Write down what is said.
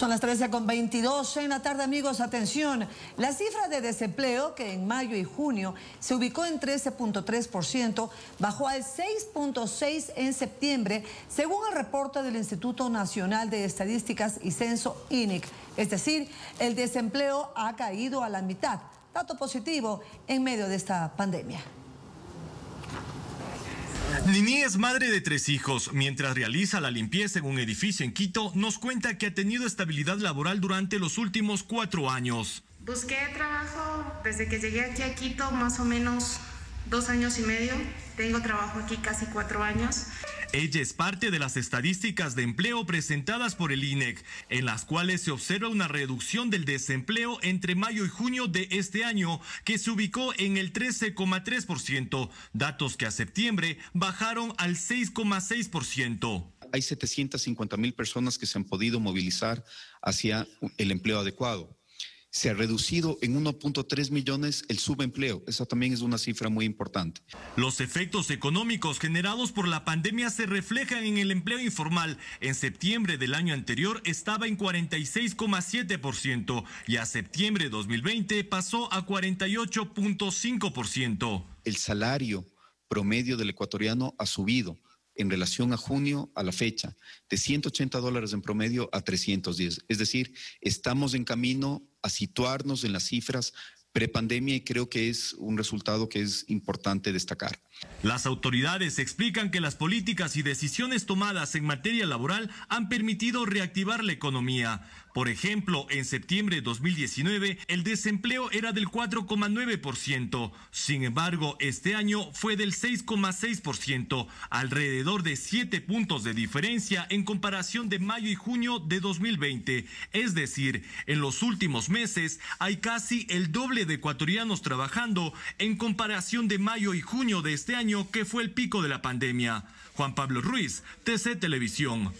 Son las 13 con 22 en la tarde, amigos. Atención, la cifra de desempleo que en mayo y junio se ubicó en 13.3%, bajó al 6.6% en septiembre, según el reporte del Instituto Nacional de Estadísticas y Censo INIC. Es decir, el desempleo ha caído a la mitad. Dato positivo en medio de esta pandemia. Nini es madre de tres hijos. Mientras realiza la limpieza en un edificio en Quito, nos cuenta que ha tenido estabilidad laboral durante los últimos cuatro años. Busqué trabajo desde que llegué aquí a Quito, más o menos dos años y medio. Tengo trabajo aquí casi cuatro años. Ella es parte de las estadísticas de empleo presentadas por el INEC, en las cuales se observa una reducción del desempleo entre mayo y junio de este año, que se ubicó en el 13,3%, datos que a septiembre bajaron al 6,6%. Hay 750 mil personas que se han podido movilizar hacia el empleo adecuado se ha reducido en 1.3 millones el subempleo. Esa también es una cifra muy importante. Los efectos económicos generados por la pandemia se reflejan en el empleo informal. En septiembre del año anterior estaba en 46,7% y a septiembre de 2020 pasó a 48.5%. El salario promedio del ecuatoriano ha subido en relación a junio a la fecha, de 180 dólares en promedio a 310. Es decir, estamos en camino a situarnos en las cifras prepandemia y creo que es un resultado que es importante destacar. Las autoridades explican que las políticas y decisiones tomadas en materia laboral han permitido reactivar la economía, por ejemplo, en septiembre de 2019 el desempleo era del 4,9%, sin embargo este año fue del 6,6%, alrededor de 7 puntos de diferencia en comparación de mayo y junio de 2020. Es decir, en los últimos meses hay casi el doble de ecuatorianos trabajando en comparación de mayo y junio de este año que fue el pico de la pandemia. Juan Pablo Ruiz, TC Televisión.